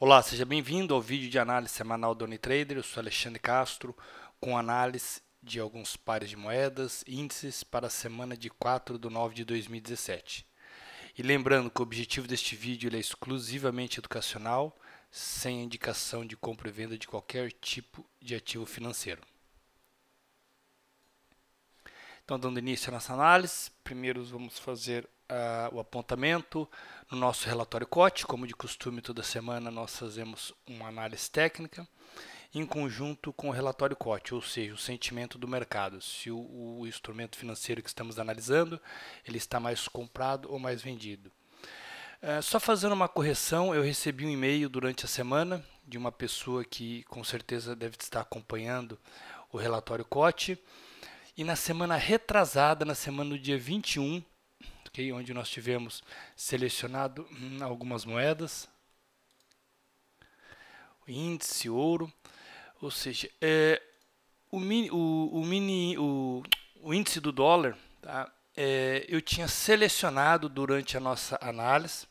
Olá, seja bem-vindo ao vídeo de análise semanal do Unitrader. Eu sou Alexandre Castro, com análise de alguns pares de moedas e índices para a semana de 4 de 9 de 2017. E lembrando que o objetivo deste vídeo é exclusivamente educacional, sem indicação de compra e venda de qualquer tipo de ativo financeiro. Então, dando início à nossa análise, primeiro vamos fazer uh, o apontamento no nosso relatório COT. Como de costume, toda semana nós fazemos uma análise técnica em conjunto com o relatório COT, ou seja, o sentimento do mercado, se o, o instrumento financeiro que estamos analisando ele está mais comprado ou mais vendido. Uh, só fazendo uma correção, eu recebi um e-mail durante a semana de uma pessoa que com certeza deve estar acompanhando o relatório COT e na semana retrasada, na semana do dia 21, okay, é onde nós tivemos selecionado hum, algumas moedas, índice, ouro, ou seja, é, o, mini, o, o, mini, o, o índice do dólar, tá? É, eu tinha selecionado durante a nossa análise,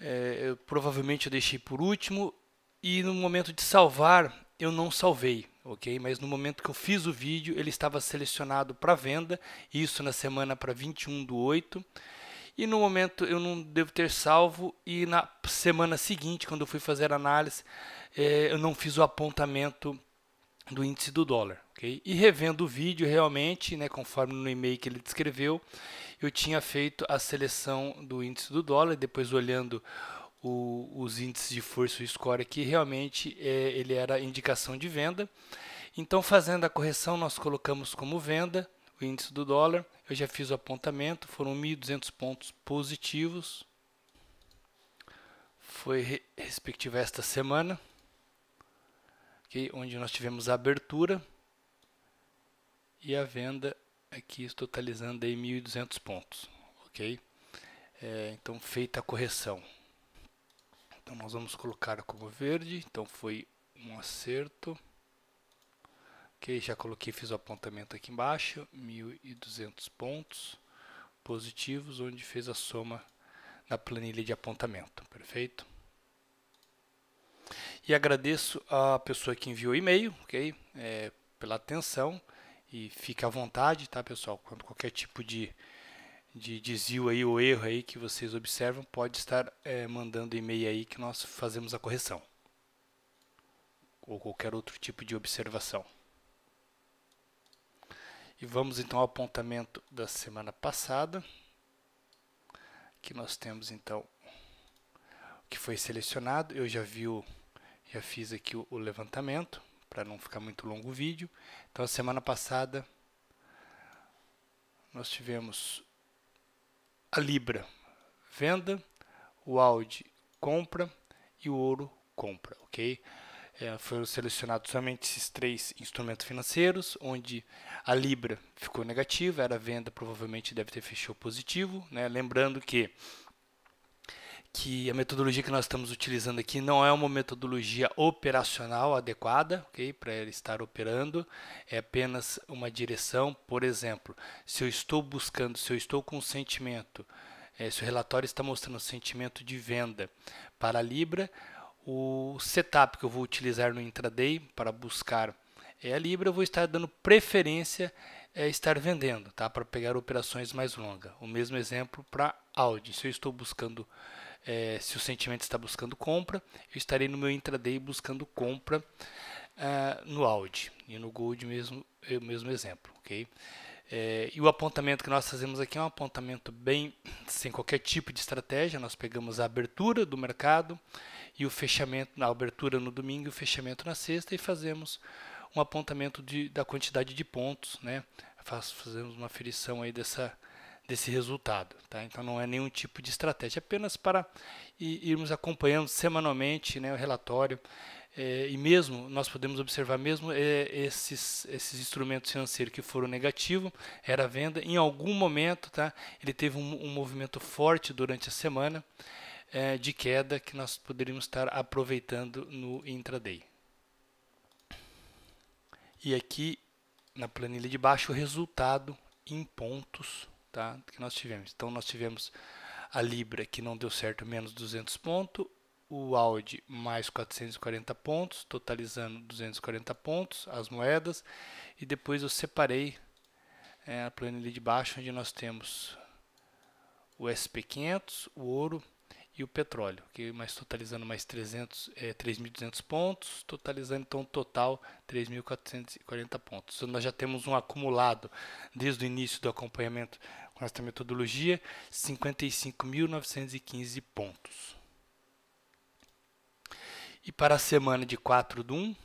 é, eu, provavelmente eu deixei por último, e no momento de salvar, eu não salvei ok? Mas no momento que eu fiz o vídeo, ele estava selecionado para venda, isso na semana para 21 do 8. E no momento eu não devo ter salvo, e na semana seguinte, quando eu fui fazer a análise, é, eu não fiz o apontamento do índice do dólar, ok? E revendo o vídeo realmente, né, conforme no e-mail que ele descreveu, eu tinha feito a seleção do índice do dólar, depois olhando o, os índices de força, e score aqui, realmente é, ele era indicação de venda. Então, fazendo a correção, nós colocamos como venda o índice do dólar. Eu já fiz o apontamento, foram 1.200 pontos positivos. Foi re respectiva esta semana, okay? onde nós tivemos a abertura e a venda aqui totalizando aí 1.200 pontos, ok? É, então feita a correção. Então nós vamos colocar como verde, então foi um acerto. Ok, já coloquei, fiz o apontamento aqui embaixo, 1200 pontos positivos, onde fez a soma na planilha de apontamento, perfeito? E agradeço a pessoa que enviou e-mail, ok? É, pela atenção e fique à vontade, tá pessoal? Quando qualquer tipo de de desvio aí ou erro aí que vocês observam, pode estar é, mandando e-mail aí que nós fazemos a correção ou qualquer outro tipo de observação. E vamos então ao apontamento da semana passada, que nós temos então o que foi selecionado. Eu já vi o, já fiz aqui o, o levantamento para não ficar muito longo o vídeo. Então a semana passada nós tivemos a libra, venda, o Audi, compra e o ouro, compra, ok? É, foram selecionados somente esses três instrumentos financeiros, onde a libra ficou negativa, era venda, provavelmente deve ter fechado positivo, né? Lembrando que que a metodologia que nós estamos utilizando aqui não é uma metodologia operacional adequada, ok, para ela estar operando, é apenas uma direção. Por exemplo, se eu estou buscando, se eu estou com sentimento, é, se o relatório está mostrando sentimento de venda para a Libra, o setup que eu vou utilizar no intraday para buscar é a Libra, eu vou estar dando preferência é estar vendendo, tá? Para pegar operações mais longas. O mesmo exemplo para Audi. Se eu estou buscando é, se o sentimento está buscando compra, eu estarei no meu intraday buscando compra uh, no Audi e no Gold mesmo, é o mesmo exemplo, ok? É, e o apontamento que nós fazemos aqui é um apontamento bem sem qualquer tipo de estratégia. Nós pegamos a abertura do mercado e o fechamento, na abertura no domingo e o fechamento na sexta e fazemos um apontamento de, da quantidade de pontos, né? Faz, fazemos uma aferição aí dessa desse resultado. Tá? Então não é nenhum tipo de estratégia, é apenas para irmos acompanhando semanalmente né, o relatório é, e mesmo nós podemos observar mesmo é, esses, esses instrumentos financeiros que foram negativos, era venda, em algum momento tá, ele teve um, um movimento forte durante a semana é, de queda que nós poderíamos estar aproveitando no intraday. E aqui na planilha de baixo o resultado em pontos tá? que nós tivemos. Então, nós tivemos a Libra, que não deu certo, menos 200 pontos. O Audi, mais 440 pontos, totalizando 240 pontos, as moedas. E depois eu separei é, a planilha de baixo, onde nós temos o SP500, o ouro, e o petróleo, que mais totalizando mais 300, é, 3.200 pontos, totalizando então um total 3.440 pontos. Então, nós já temos um acumulado desde o início do acompanhamento com esta metodologia, 55.915 pontos. E para a semana de 4 do 1,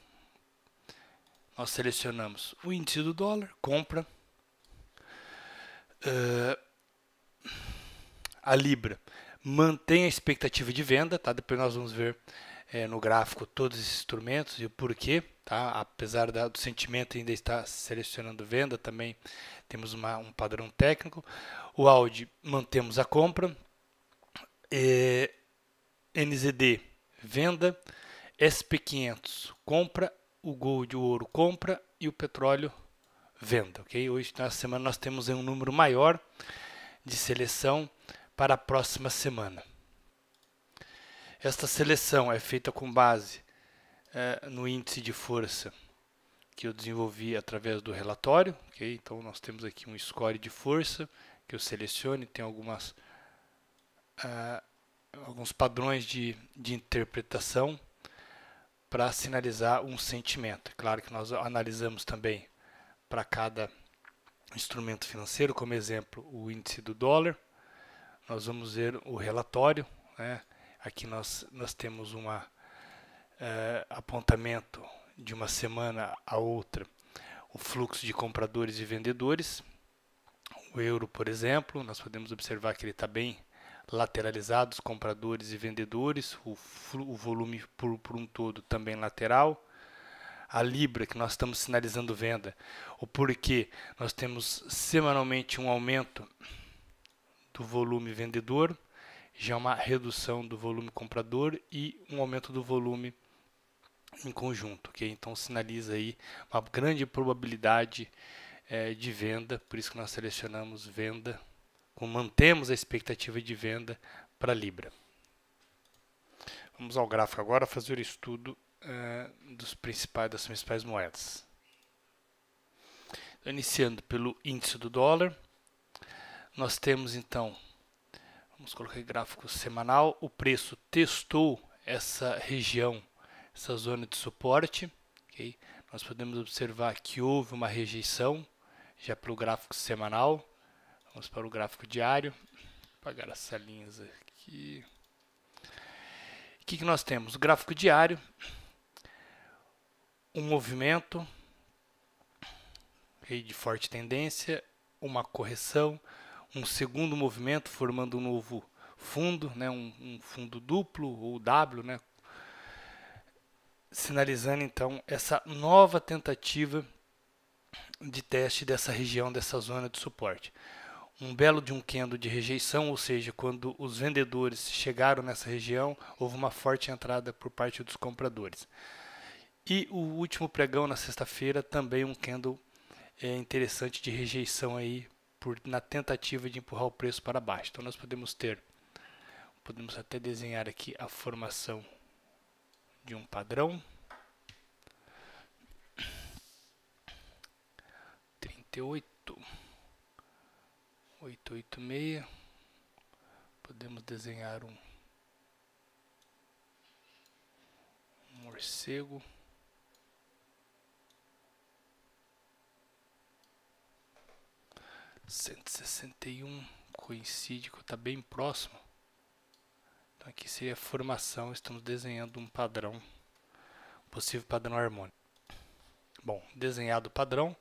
nós selecionamos o índice do dólar, compra, uh, a libra mantém a expectativa de venda, tá? Depois nós vamos ver é, no gráfico todos esses instrumentos e o porquê, tá? Apesar da, do sentimento ainda estar selecionando venda, também temos uma, um padrão técnico. O Audi mantemos a compra, é, eh, NZD venda, SP500 compra, o Gold, o ouro compra e o petróleo venda, ok? Hoje na semana nós temos um número maior de seleção para a próxima semana. Esta seleção é feita com base é, no índice de força que eu desenvolvi através do relatório. Okay? Então, nós temos aqui um score de força que eu selecione, tem algumas, é, alguns padrões de, de interpretação para sinalizar um sentimento. É claro que nós analisamos também para cada instrumento financeiro, como exemplo, o índice do dólar, nós vamos ver o relatório. Né? Aqui nós, nós temos um é, apontamento de uma semana a outra, o fluxo de compradores e vendedores. O euro, por exemplo, nós podemos observar que ele está bem os compradores e vendedores, o, o volume por, por um todo também lateral a Libra, que nós estamos sinalizando venda, o porquê nós temos semanalmente um aumento do volume vendedor, já é uma redução do volume comprador e um aumento do volume em conjunto, ok? Então sinaliza aí uma grande probabilidade é, de venda, por isso que nós selecionamos venda, mantemos a expectativa de venda para Libra. Vamos ao gráfico agora fazer o estudo é, dos principais, das principais moedas. Iniciando pelo índice do dólar, nós temos então, vamos colocar gráfico semanal, o preço testou essa região, essa zona de suporte. Okay? Nós podemos observar que houve uma rejeição já para o gráfico semanal. Vamos para o gráfico diário. Vou apagar as salinhas aqui. O que, que nós temos? O gráfico diário, um movimento de forte tendência, uma correção, um segundo movimento formando um novo fundo, né, um, um fundo duplo ou W, né, sinalizando então essa nova tentativa de teste dessa região, dessa zona de suporte. Um belo de um candle de rejeição, ou seja, quando os vendedores chegaram nessa região, houve uma forte entrada por parte dos compradores. E o último pregão na sexta-feira também um candle eh, é, interessante de rejeição aí por, na tentativa de empurrar o preço para baixo. Então nós podemos ter, podemos até desenhar aqui a formação de um padrão. 38, 886, podemos desenhar um morcego. 161 coincide com, está bem próximo. Então aqui seria a formação, estamos desenhando um padrão, possível padrão harmônico. Bom, desenhado o padrão,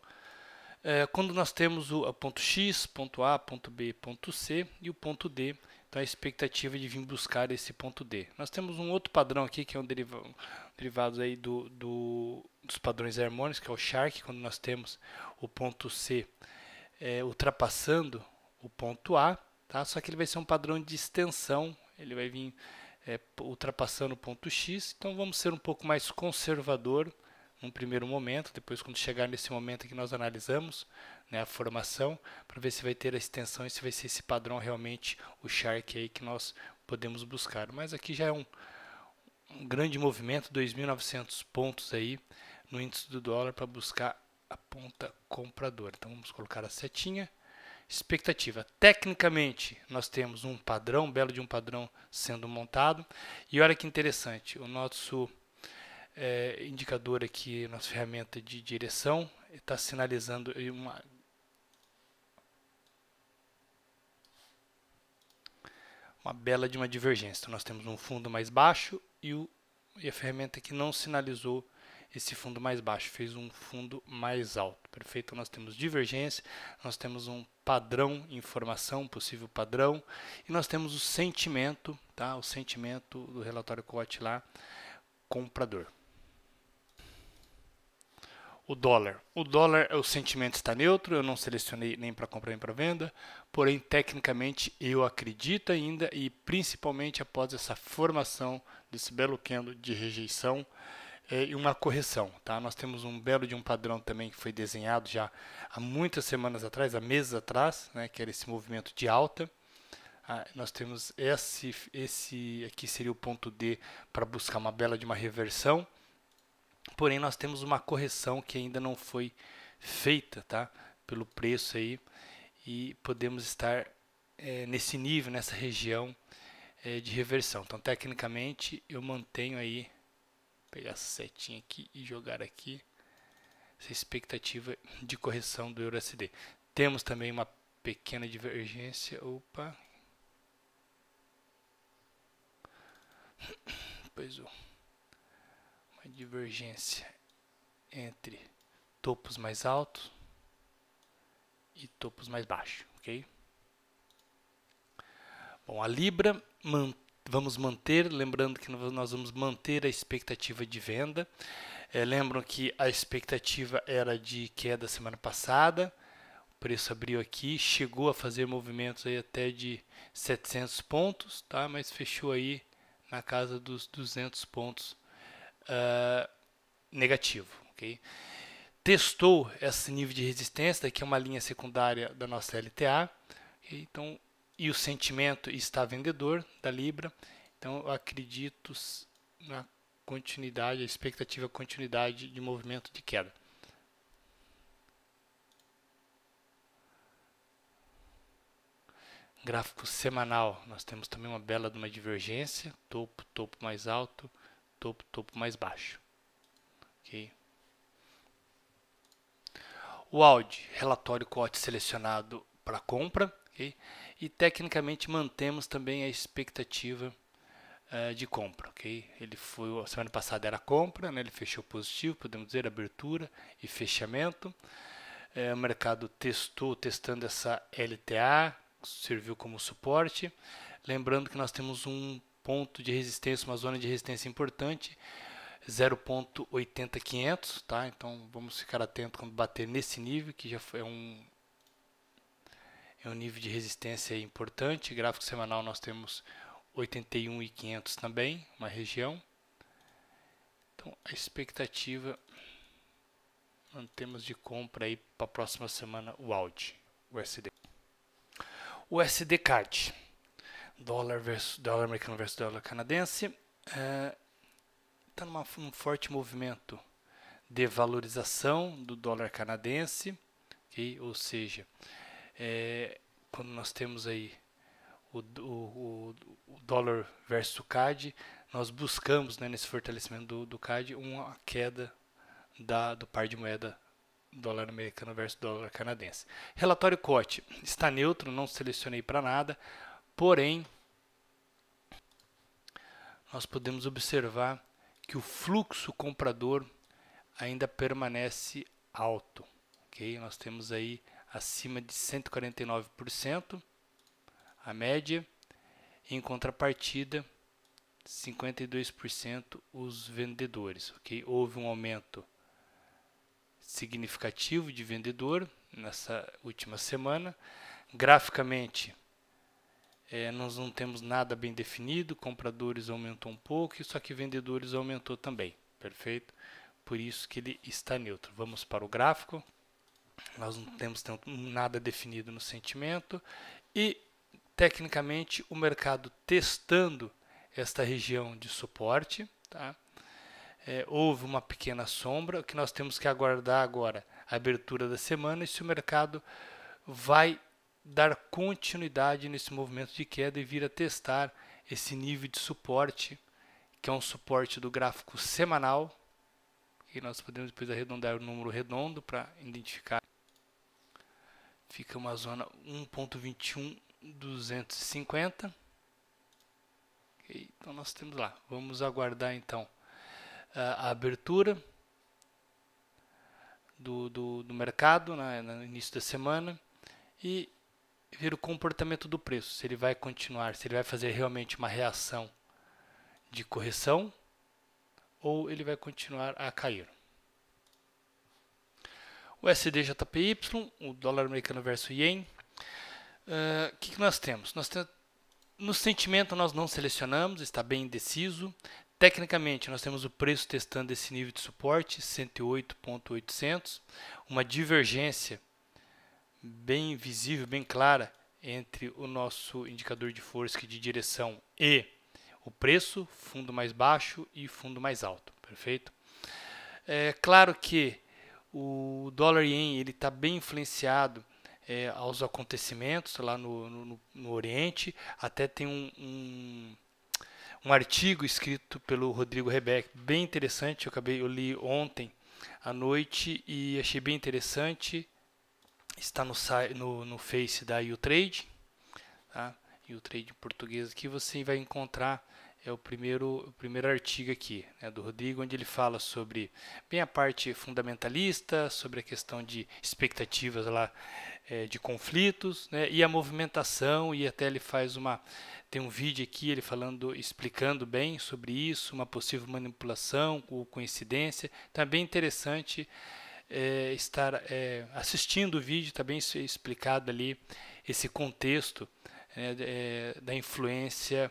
é, quando nós temos o ponto X, ponto A, ponto B, ponto C e o ponto D, então a expectativa é de vir buscar esse ponto D. Nós temos um outro padrão aqui que é um derivado aí do, do, dos padrões harmônicos, que é o Shark, quando nós temos o ponto C é, ultrapassando o ponto A, tá? só que ele vai ser um padrão de extensão, ele vai vir é, ultrapassando o ponto X, então vamos ser um pouco mais conservador num primeiro momento, depois quando chegar nesse momento que nós analisamos né, a formação, para ver se vai ter a extensão e se vai ser esse padrão realmente o Shark aí que nós podemos buscar. Mas aqui já é um, um grande movimento, 2.900 pontos aí no índice do dólar para buscar aponta comprador. Então vamos colocar a setinha. Expectativa. Tecnicamente, nós temos um padrão, belo de um padrão sendo montado. E olha que interessante, o nosso é, indicador aqui, nossa ferramenta de direção, está sinalizando uma uma bela de uma divergência. Então, nós temos um fundo mais baixo e, o, e a ferramenta que não sinalizou esse fundo mais baixo, fez um fundo mais alto. Perfeito? nós temos divergência, nós temos um padrão informação, possível padrão, e nós temos o sentimento, tá? O sentimento do relatório COT lá, comprador. O dólar. O dólar, o sentimento está neutro, eu não selecionei nem para compra nem para venda, porém, tecnicamente, eu acredito ainda e principalmente após essa formação desse belo candle de rejeição, é, e uma correção. Tá? Nós temos um belo de um padrão também que foi desenhado já há muitas semanas atrás, há meses atrás, né, que era esse movimento de alta. Ah, nós temos esse, esse aqui seria o ponto D para buscar uma bela de uma reversão. Porém, nós temos uma correção que ainda não foi feita tá? pelo preço aí e podemos estar é, nesse nível, nessa região é, de reversão. Então, tecnicamente, eu mantenho aí pegar essa setinha aqui e jogar aqui essa expectativa de correção do Euro USD. Temos também uma pequena divergência. Opa. Pois uma divergência entre topos mais altos e topos mais baixos, ok? Bom, a Libra mantém vamos manter, lembrando que nós vamos manter a expectativa de venda. É, lembram que a expectativa era de queda semana passada, o preço abriu aqui, chegou a fazer movimentos aí até de 700 pontos, tá? mas fechou aí na casa dos 200 pontos uh, negativo. Okay? Testou esse nível de resistência, que é uma linha secundária da nossa LTA, okay? então e o sentimento está vendedor da Libra. Então, eu acredito na continuidade, a expectativa é continuidade de movimento de queda. Gráfico semanal, nós temos também uma bela de uma divergência, topo, topo mais alto, topo, topo mais baixo. Okay. O AUD, relatório cote selecionado para compra. Okay e tecnicamente mantemos também a expectativa uh, de compra, ok? Ele foi, semana passada era compra, né? ele fechou positivo, podemos dizer, abertura e fechamento. Uh, o mercado testou, testando essa LTA, serviu como suporte. Lembrando que nós temos um ponto de resistência, uma zona de resistência importante, 0.80500, tá? Então vamos ficar atento quando bater nesse nível, que já foi é um é um nível de resistência importante. Gráfico semanal nós temos 81,500 também, uma região. Então a expectativa mantemos de compra aí para a próxima semana o AUD, o USD. O CAD, dólar versus dólar americano versus dólar canadense, está é, tá num forte movimento de valorização do dólar canadense, okay? ou seja, é, quando nós temos aí o, o, o, dólar versus o CAD, nós buscamos né, nesse fortalecimento do, do CAD uma queda da, do par de moeda dólar americano versus dólar canadense. Relatório COT está neutro, não selecionei para nada, porém nós podemos observar que o fluxo comprador ainda permanece alto. Okay? Nós temos aí acima de 149%, a média. Em contrapartida, 52% os vendedores. Okay? Houve um aumento significativo de vendedor nessa última semana. Graficamente, é, nós não temos nada bem definido, compradores aumentou um pouco, só que vendedores aumentou também, perfeito? Por isso que ele está neutro. Vamos para o gráfico. Nós não temos tanto, nada definido no sentimento e tecnicamente o mercado testando esta região de suporte, tá? É, houve uma pequena sombra, o que nós temos que aguardar agora a abertura da semana e é se o mercado vai dar continuidade nesse movimento de queda e vir a testar esse nível de suporte, que é um suporte do gráfico semanal, e nós podemos depois arredondar o número redondo para identificar. Fica uma zona 1.21250. Okay, então nós temos lá. Vamos aguardar então a abertura do, do, do mercado né, no início da semana e ver o comportamento do preço, se ele vai continuar, se ele vai fazer realmente uma reação de correção ou ele vai continuar a cair. O SDJPY, o dólar americano versus ien, o uh, ah, que, que nós temos? Nós te no sentimento nós não selecionamos, está bem indeciso. Tecnicamente, nós temos o preço testando esse nível de suporte, 108.800, uma divergência bem visível, bem clara entre o nosso indicador de força é de direção e o preço, fundo mais baixo e fundo mais alto, perfeito? É claro que o dólar yen ele está bem influenciado é, aos acontecimentos lá no, no, no Oriente, até tem um, um, um, artigo escrito pelo Rodrigo Rebeck, bem interessante, eu acabei eu li ontem à noite e achei bem interessante, está no, no, no Face da U-Trade, tá? e o trade português aqui, você vai encontrar é o primeiro, o primeiro artigo aqui, né, do Rodrigo, onde ele fala sobre bem a parte fundamentalista, sobre a questão de expectativas lá é, de conflitos, né, e a movimentação, e até ele faz uma tem um vídeo aqui ele falando, explicando bem sobre isso, uma possível manipulação ou coincidência. Também tá bem interessante é, estar é, assistindo o vídeo, está bem explicado ali esse contexto né, é, da influência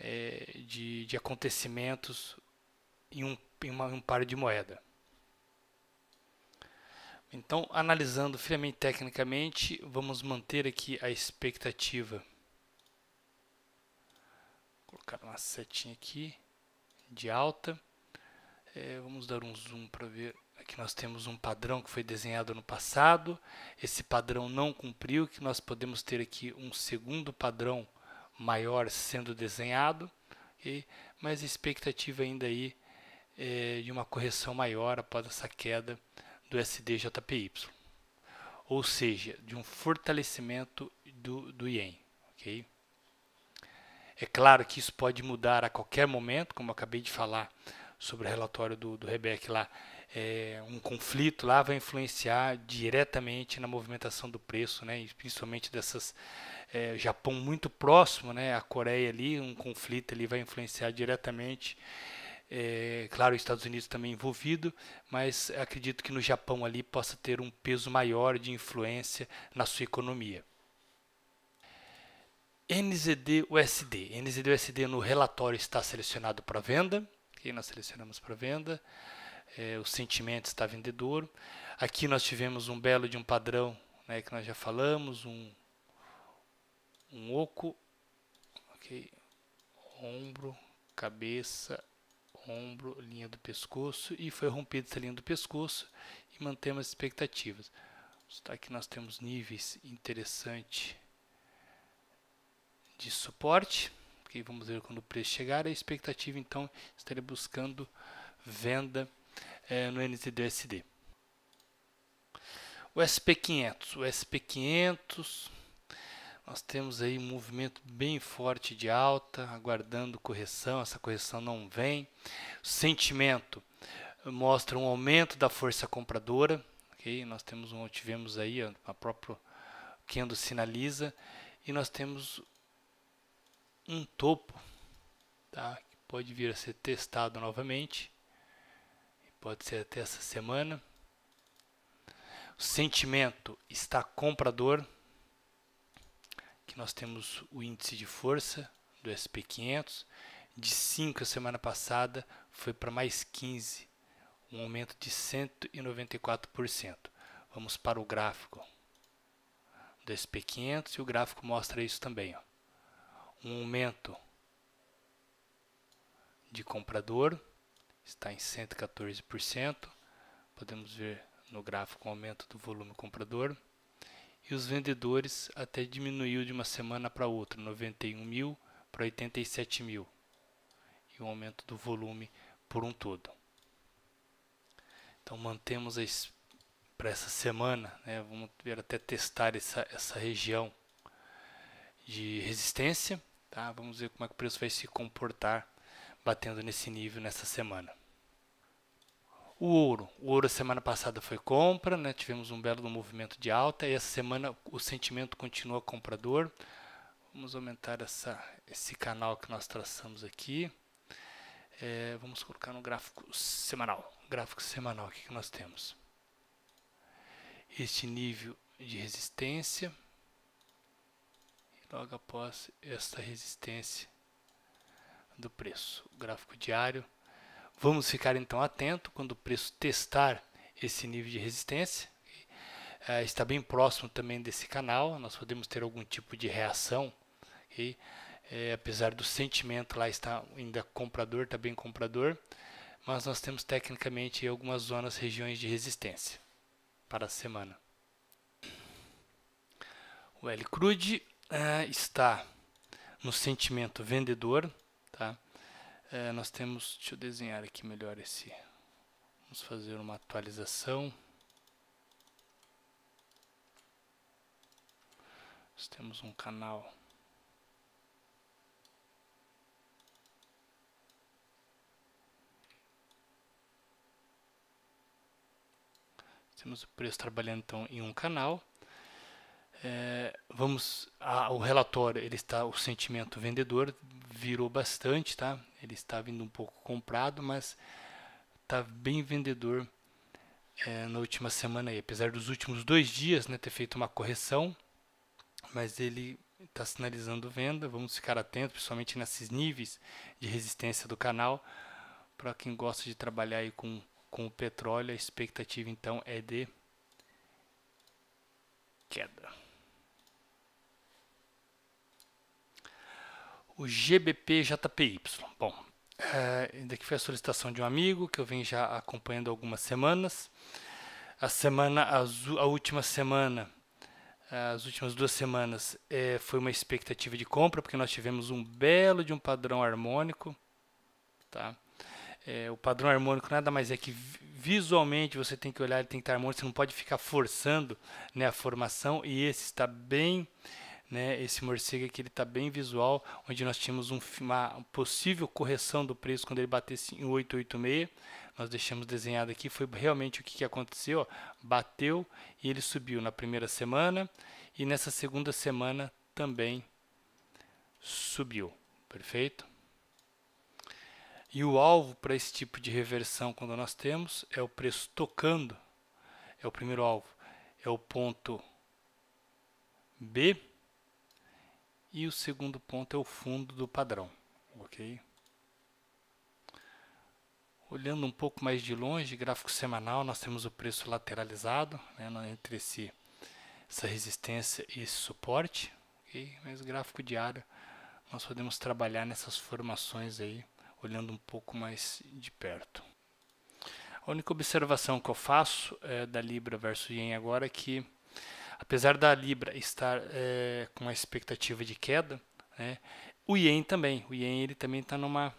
é, de, de acontecimentos em um, em, uma, em um par de moeda. Então, analisando friamente tecnicamente, vamos manter aqui a expectativa. Vou colocar uma setinha aqui de alta. É, vamos dar um zoom para ver. Aqui nós temos um padrão que foi desenhado no passado. Esse padrão não cumpriu, que nós podemos ter aqui um segundo padrão maior sendo desenhado, e, mas expectativa ainda aí é, de uma correção maior após essa queda do SDJPY, ou seja, de um fortalecimento do, do Yen. Okay? É claro que isso pode mudar a qualquer momento, como eu acabei de falar sobre o relatório do, do Rebec lá, é, um conflito lá vai influenciar diretamente na movimentação do preço, né? principalmente dessas é, Japão muito próximo, né? A Coreia ali, um conflito ali vai influenciar diretamente. É, claro, os Estados Unidos também envolvido, mas acredito que no Japão ali possa ter um peso maior de influência na sua economia. NZD-USD. NZD-USD no relatório está selecionado para venda, aqui nós selecionamos para venda é, o sentimento está vendedor. Aqui nós tivemos um belo de um padrão né, que nós já falamos, um, um oco, okay, ombro, cabeça, ombro, linha do pescoço e foi rompida essa linha do pescoço e mantemos as expectativas. Tá, aqui nós temos níveis interessantes de suporte, que vamos ver quando o preço chegar. A expectativa então estaria buscando venda é, no NTDSD. O SP500, o SP500, nós temos aí um movimento bem forte de alta, aguardando correção, essa correção não vem. O sentimento mostra um aumento da força compradora, ok? Nós temos um, tivemos aí a própria Kendo sinaliza e nós temos um topo, tá? Que pode vir a ser testado novamente pode ser até essa semana. O sentimento está comprador, que nós temos o índice de força do SP500, de 5 a semana passada foi para mais 15, um aumento de 194%. Vamos para o gráfico do SP500 e o gráfico mostra isso também. Ó. Um aumento de comprador está em 114%. Podemos ver no gráfico o aumento do volume comprador. E os vendedores até diminuiu de uma semana para outra, 91 mil para 87 mil. E o aumento do volume por um todo. Então mantemos para essa semana, né, vamos ver até testar essa, essa região de resistência. Tá? Vamos ver como é que o preço vai se comportar batendo nesse nível nessa semana. O ouro. O ouro semana passada foi compra, né? tivemos um belo movimento de alta e essa semana o sentimento continua comprador. Vamos aumentar essa, esse canal que nós traçamos aqui. É, vamos colocar no gráfico semanal. Gráfico semanal, o que, que nós temos? Este nível de resistência. logo após esta resistência do preço, o gráfico diário. Vamos ficar então atento quando o preço testar esse nível de resistência. É, está bem próximo também desse canal, nós podemos ter algum tipo de reação. Okay? É, apesar do sentimento lá estar ainda comprador, está bem comprador, mas nós temos tecnicamente algumas zonas, regiões de resistência para a semana. O L crude é, está no sentimento vendedor, é, nós temos, deixa eu desenhar aqui melhor esse. Vamos fazer uma atualização. Nós temos um canal. Temos o preço trabalhando então em um canal. É, vamos, a, o relatório ele está o sentimento vendedor virou bastante, tá? Ele está vindo um pouco comprado, mas está bem vendedor é, na última semana aí. Apesar dos últimos dois dias né, ter feito uma correção, mas ele está sinalizando venda. Vamos ficar atentos, principalmente nesses níveis de resistência do canal. Para quem gosta de trabalhar aí com, com o petróleo, a expectativa então é de queda. o GBP-JPY. Bom, é, daqui foi a solicitação de um amigo que eu venho já acompanhando algumas semanas. A semana, a última semana, é, as últimas duas semanas é, foi uma expectativa de compra porque nós tivemos um belo de um padrão harmônico, tá? É, o padrão harmônico nada mais é que visualmente você tem que olhar, ele tem que estar harmônico, você não pode ficar forçando né, a formação e esse está bem né, esse morcego aqui ele está bem visual, onde nós tínhamos um, uma possível correção do preço quando ele batesse em 886, nós deixamos desenhado aqui, foi realmente o que, que aconteceu, ó, bateu e ele subiu na primeira semana e nessa segunda semana também subiu, perfeito? E o alvo para esse tipo de reversão quando nós temos é o preço tocando, é o primeiro alvo, é o ponto B, e o segundo ponto é o fundo do padrão, ok? Olhando um pouco mais de longe, gráfico semanal, nós temos o preço lateralizado né, entre esse, essa resistência e esse suporte, ok? Mas gráfico diário, nós podemos trabalhar nessas formações aí, olhando um pouco mais de perto. A única observação que eu faço é, da Libra versus Yen agora é que Apesar da Libra estar é, com uma expectativa de queda, né, o Yen também. O Yen ele também está numa.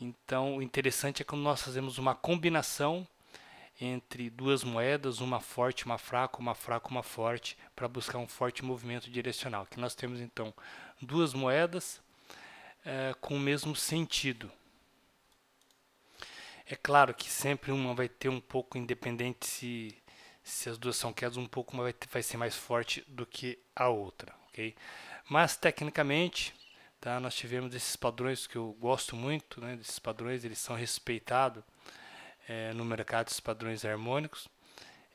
Então, o interessante é quando nós fazemos uma combinação entre duas moedas, uma forte, uma fraca, uma fraca, uma forte, para buscar um forte movimento direcional. Que nós temos então duas moedas é, com o mesmo sentido. É claro que sempre uma vai ter um pouco independente se se as duas são quedas, um pouco vai, vai ser mais forte do que a outra, ok? Mas tecnicamente, tá, nós tivemos esses padrões que eu gosto muito, né, desses padrões, eles são respeitados é, no mercado, esses padrões harmônicos.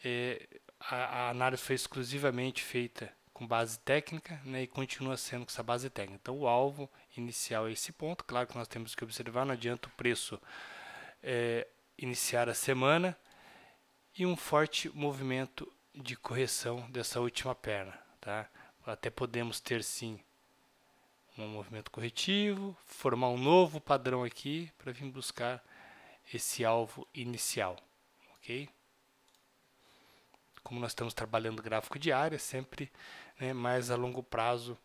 É, a, a, análise foi exclusivamente feita com base técnica né, e continua sendo com essa base técnica. Então, o alvo inicial é esse ponto. Claro que nós temos que observar, não adianta o preço é, iniciar a semana e um forte movimento de correção dessa última perna. Tá? Até podemos ter sim um movimento corretivo, formar um novo padrão aqui para vir buscar esse alvo inicial. ok? Como nós estamos trabalhando gráfico de área, sempre né, mais a longo prazo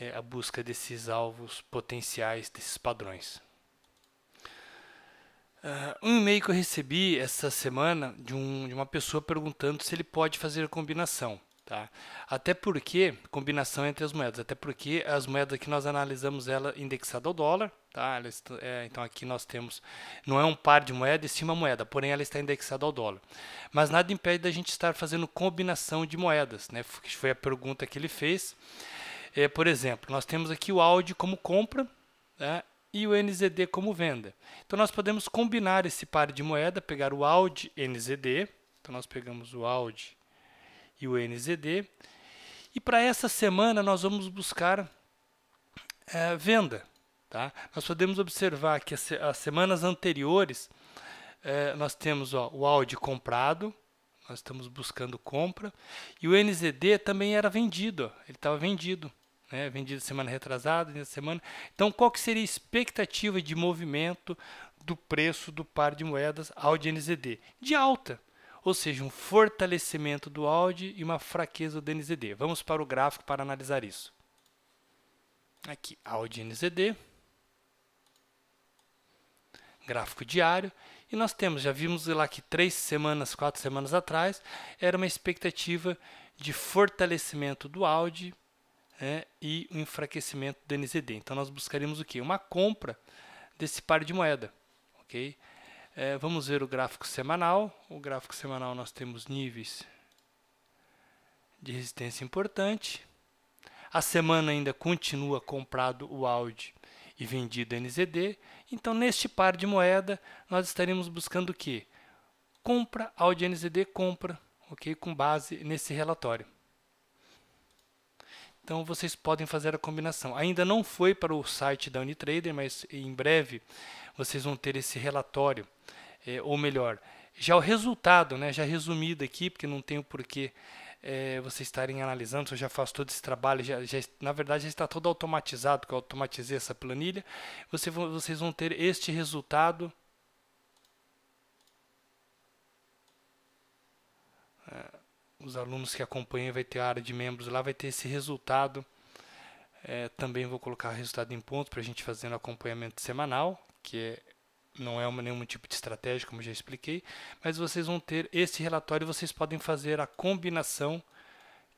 é a busca desses alvos potenciais, desses padrões. Uh, um e-mail que eu recebi essa semana de, um, de uma pessoa perguntando se ele pode fazer combinação. Tá? Até porque, combinação entre as moedas, até porque as moedas que nós analisamos ela indexada ao dólar, tá? é, então aqui nós temos, não é um par de moeda e sim uma moeda, porém ela está indexada ao dólar. Mas nada impede da gente estar fazendo combinação de moedas, né? Foi a pergunta que ele fez. É, por exemplo, nós temos aqui o áudio como compra, né? e o NZD como venda. Então nós podemos combinar esse par de moeda, pegar o AUD NZD, então nós pegamos o AUD e o NZD, e para essa semana nós vamos buscar é, venda. Tá? Nós podemos observar que as, as semanas anteriores é, nós temos ó, o AUD comprado, nós estamos buscando compra, e o NZD também era vendido, ó, ele estava vendido né, semana retrasada, vendida semana. Então, qual que seria a expectativa de movimento do preço do par de moedas Audi NZD? De alta, ou seja, um fortalecimento do Audi e uma fraqueza do NZD. Vamos para o gráfico para analisar isso. Aqui, Audi NZD, gráfico diário, e nós temos, já vimos lá que três semanas, quatro semanas atrás, era uma expectativa de fortalecimento do Audi né, e o enfraquecimento do NZD. Então nós buscaríamos o que? Uma compra desse par de moeda, ok? É, vamos ver o gráfico semanal. O gráfico semanal nós temos níveis de resistência importante. A semana ainda continua comprado o AUD e vendido NZD. Então neste par de moeda nós estaremos buscando o que? Compra AUD NZD compra, ok? Com base nesse relatório. Então vocês podem fazer a combinação. Ainda não foi para o site da Unitrader, mas em breve vocês vão ter esse relatório, é, ou melhor, já o resultado, né, já resumido aqui, porque não tenho porquê é, vocês estarem analisando, eu já faço todo esse trabalho, já, já, na verdade já está todo automatizado, porque eu automatizei essa planilha. Você, vocês vão ter este resultado. É os alunos que acompanham, vai ter a área de membros lá, vai ter esse resultado. É, também vou colocar o resultado em pontos para a gente fazer no acompanhamento semanal, que é, não é uma, nenhum tipo de estratégia, como já expliquei, mas vocês vão ter esse relatório, e vocês podem fazer a combinação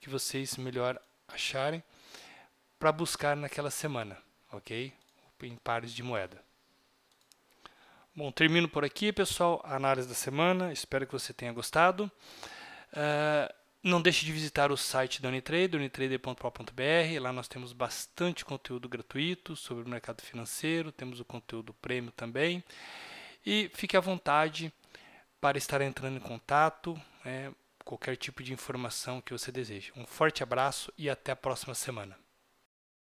que vocês melhor acharem para buscar naquela semana, ok? Em pares de moeda. Bom, termino por aqui, pessoal, a análise da semana. Espero que você tenha gostado. Ah, não deixe de visitar o site da Unitrader, unitrader.pro.br. Lá nós temos bastante conteúdo gratuito sobre o mercado financeiro, temos o conteúdo prêmio também. E fique à vontade para estar entrando em contato, né, qualquer tipo de informação que você deseja. Um forte abraço e até a próxima semana.